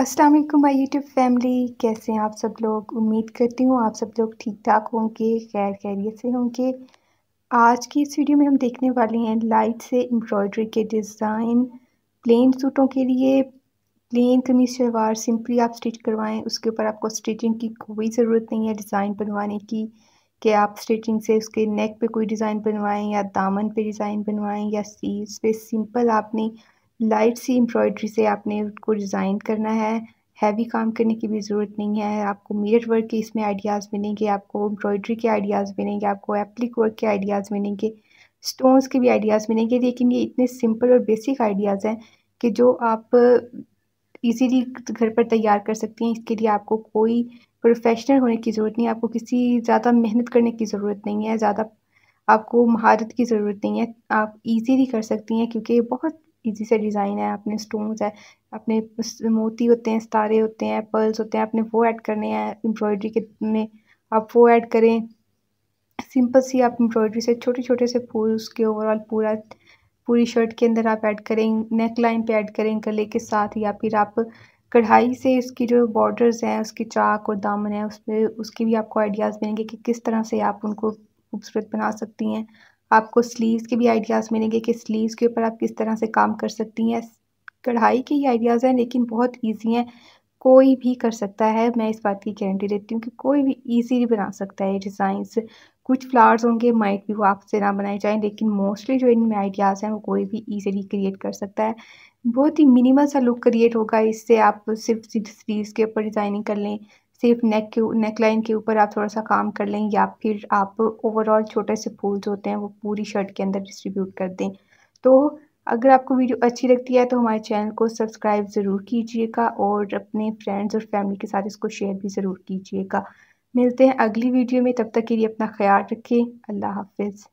अस्सलाम वालेकुम my YouTube family कैसे हैं आप सब लोग उम्मीद करती हूँ आप सब लोग ठीक ठाक होंगे खैर खैरियत से होंगे आज की इस वीडियो में हम देखने वाले हैं लाइट से एम्ब्रॉयडरी के डिज़ाइन प्लेन सूटों के लिए प्लेन कमीज शलवार सिंपली आप स्टिच करवाएं उसके ऊपर आपको स्टिचिंग की कोई ज़रूरत नहीं है डिज़ाइन बनवाने की कि आप स्टिचिंग से उसके नेक पे कोई डिज़ाइन बनवाएं या दामन पे डिज़ाइन बनवाएं या सीज पे सिंपल आपने लाइट सी एम्ब्रॉयड्री से आपने उसको डिज़ाइन करना है हैवी काम करने की भी ज़रूरत नहीं है आपको मिरर वर्क के इसमें आइडियाज़ मिलेंगे आपको एम्ब्रॉयडरी के आइडियाज़ मिलेंगे आपको एप्लिक वर्क के आइडियाज़ मिलेंगे स्टोन्स के भी आइडियाज़ मिलेंगे लेकिन ये इतने सिंपल और बेसिक आइडियाज़ हैं कि जो आप इजीली घर पर तैयार कर सकती हैं इसके लिए आपको कोई प्रोफेशनल होने की ज़रूरत नहीं आपको किसी ज़्यादा मेहनत करने की ज़रूरत नहीं है ज़्यादा आपको महारत की ज़रूरत नहीं है आप इजीली कर सकती हैं क्योंकि बहुत इजी से डिज़ाइन है अपने स्टोन्स है अपने मोती होते हैं सितारे होते हैं पर्ल्स होते हैं अपने वो ऐड करने हैं एम्ब्रॉयडरी के में आप वो ऐड करें सिंपल सी आप एम्ब्रॉयडरी से छोटे छोटे से फूल उसके ओवरऑल पूरा पूरी शर्ट के अंदर आप ऐड करें नेक लाइन पर ऐड करें गले के साथ या फिर आप कढ़ाई से इसकी जो बॉर्डर्स हैं उसकी चाक और दामन है उस पर उसके भी आपको आइडियाज़ मिलेंगे कि किस तरह से आप उनको खूबसूरत बना सकती हैं आपको स्लीव्स के भी आइडियाज़ मिलेंगे कि स्लीव्स के ऊपर आप किस तरह से काम कर सकती हैं कढ़ाई के ही आइडियाज़ हैं लेकिन बहुत ईजी हैं कोई भी कर सकता है मैं इस बात की गारंटी देती हूँ कि कोई भी ईजीली बना सकता है डिज़ाइंस कुछ फ्लावर्स होंगे माइट भी वो आपसे ना बनाए जाएँ लेकिन मोस्टली जो इनमें आइडियाज़ हैं वो कोई भी ईजिली क्रिएट कर सकता है बहुत ही मिनिमल सा लुक क्रिएट होगा इससे आप सिर्फ स्लीव्स के ऊपर डिज़ाइनिंग कर लें सिर्फ नेक के नेक लाइन के ऊपर आप थोड़ा सा काम कर लें या फिर आप ओवरऑल छोटे से फूल्स होते हैं वो पूरी शर्ट के अंदर डिस्ट्रीब्यूट कर दें तो अगर आपको वीडियो अच्छी लगती है तो हमारे चैनल को सब्सक्राइब ज़रूर कीजिएगा और अपने फ्रेंड्स और फैमिली के साथ इसको शेयर भी ज़रूर कीजिएगा मिलते हैं अगली वीडियो में तब तक के लिए अपना ख्याल रखें अल्लाह हाफिज़